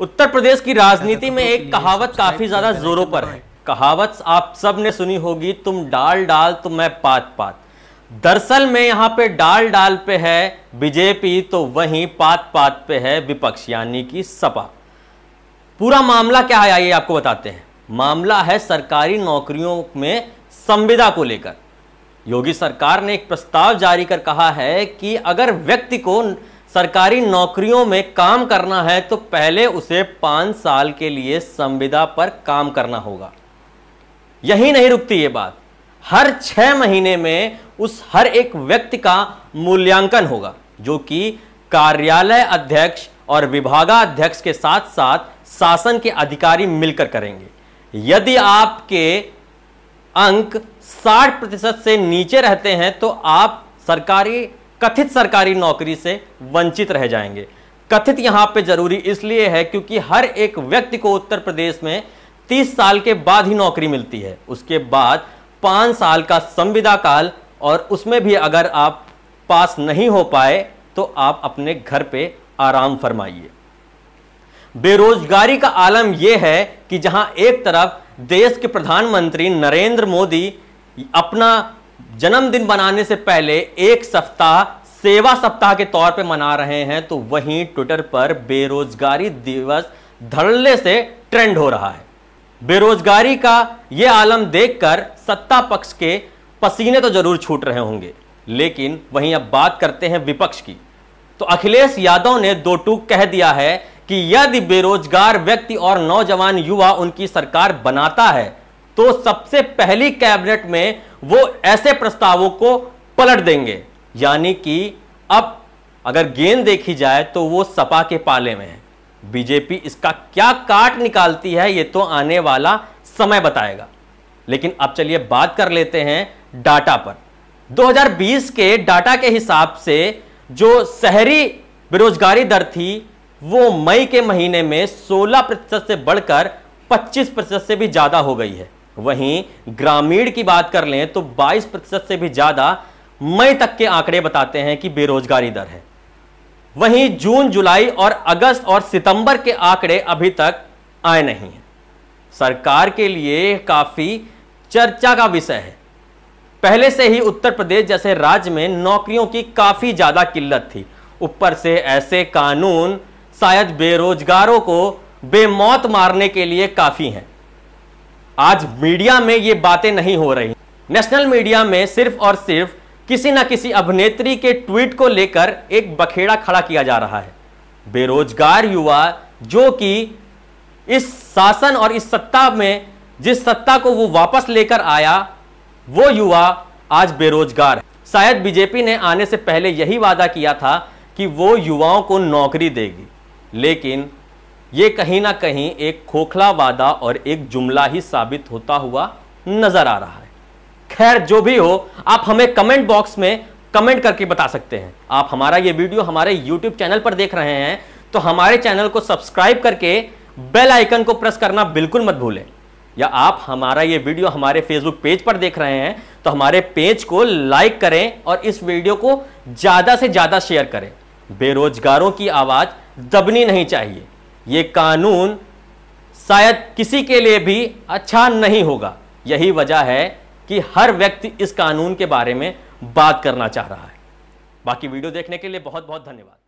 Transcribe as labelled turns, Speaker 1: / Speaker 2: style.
Speaker 1: उत्तर प्रदेश की राजनीति तो में एक कहावत काफी ज्यादा जोरों पर है कहावत आप सब ने सुनी होगी तुम डाल डाल तो मैं पात पात दरअसल में यहां पे डाल डाल पे है बीजेपी तो वहीं पात पात पे है विपक्ष यानी कि सपा पूरा मामला क्या है आइए आपको बताते हैं मामला है सरकारी नौकरियों में संविदा को लेकर योगी सरकार ने एक प्रस्ताव जारी कर कहा है कि अगर व्यक्ति को सरकारी नौकरियों में काम करना है तो पहले उसे पांच साल के लिए संविदा पर काम करना होगा यही नहीं रुकती ये बात हर छह महीने में उस हर एक व्यक्ति का मूल्यांकन होगा जो कि कार्यालय अध्यक्ष और विभागाध्यक्ष के साथ साथ शासन के अधिकारी मिलकर करेंगे यदि आपके अंक 60 प्रतिशत से नीचे रहते हैं तो आप सरकारी कथित सरकारी नौकरी से वंचित रह जाएंगे कथित यहां पे जरूरी इसलिए है क्योंकि हर एक व्यक्ति को उत्तर प्रदेश में 30 साल के बाद ही नौकरी मिलती है उसके बाद पांच साल का संविदा काल और उसमें भी अगर आप पास नहीं हो पाए तो आप अपने घर पे आराम फरमाइए बेरोजगारी का आलम यह है कि जहां एक तरफ देश के प्रधानमंत्री नरेंद्र मोदी अपना जन्मदिन मनाने से पहले एक सप्ताह सेवा सप्ताह के तौर पर मना रहे हैं तो वहीं ट्विटर पर बेरोजगारी दिवस धड़ल्ले से ट्रेंड हो रहा है बेरोजगारी का ये आलम देखकर सत्ता पक्ष के पसीने तो जरूर छूट रहे होंगे लेकिन वहीं अब बात करते हैं विपक्ष की तो अखिलेश यादव ने दो टूक कह दिया है कि यदि बेरोजगार व्यक्ति और नौजवान युवा उनकी सरकार बनाता है तो सबसे पहली कैबिनेट में वो ऐसे प्रस्तावों को पलट देंगे यानी कि अब अगर गेंद देखी जाए तो वो सपा के पाले में है बीजेपी इसका क्या काट निकालती है ये तो आने वाला समय बताएगा लेकिन अब चलिए बात कर लेते हैं डाटा पर 2020 के डाटा के हिसाब से जो शहरी बेरोजगारी दर थी वो मई के महीने में 16 प्रतिशत से बढ़कर 25 प्रतिशत से भी ज़्यादा हो गई है वहीं ग्रामीण की बात कर लें तो 22 प्रतिशत से भी ज़्यादा मई तक के आंकड़े बताते हैं कि बेरोजगारी दर है वहीं जून जुलाई और अगस्त और सितंबर के आंकड़े अभी तक आए नहीं हैं सरकार के लिए काफ़ी चर्चा का विषय है पहले से ही उत्तर प्रदेश जैसे राज्य में नौकरियों की काफ़ी ज़्यादा किल्लत थी ऊपर से ऐसे कानून शायद बेरोजगारों को बेमौत मारने के लिए काफ़ी हैं आज मीडिया में ये बातें नहीं हो रही नेशनल मीडिया में सिर्फ और सिर्फ किसी न किसी अभिनेत्री के ट्वीट को लेकर एक बखेड़ा खड़ा किया जा रहा है बेरोजगार युवा जो कि इस शासन और इस सत्ता में जिस सत्ता को वो वापस लेकर आया वो युवा आज बेरोजगार है शायद बीजेपी ने आने से पहले यही वादा किया था कि वो युवाओं को नौकरी देगी लेकिन ये कहीं ना कहीं एक खोखला वादा और एक जुमला ही साबित होता हुआ नजर आ रहा है खैर जो भी हो आप हमें कमेंट बॉक्स में कमेंट करके बता सकते हैं आप हमारा ये वीडियो हमारे यूट्यूब चैनल पर देख रहे हैं तो हमारे चैनल को सब्सक्राइब करके बेल आइकन को प्रेस करना बिल्कुल मत भूलें या आप हमारा ये वीडियो हमारे फेसबुक पेज पर देख रहे हैं तो हमारे पेज को लाइक करें और इस वीडियो को ज़्यादा से ज़्यादा शेयर करें बेरोजगारों की आवाज़ दबनी नहीं चाहिए ये कानून शायद किसी के लिए भी अच्छा नहीं होगा यही वजह है कि हर व्यक्ति इस कानून के बारे में बात करना चाह रहा है बाकी वीडियो देखने के लिए बहुत बहुत धन्यवाद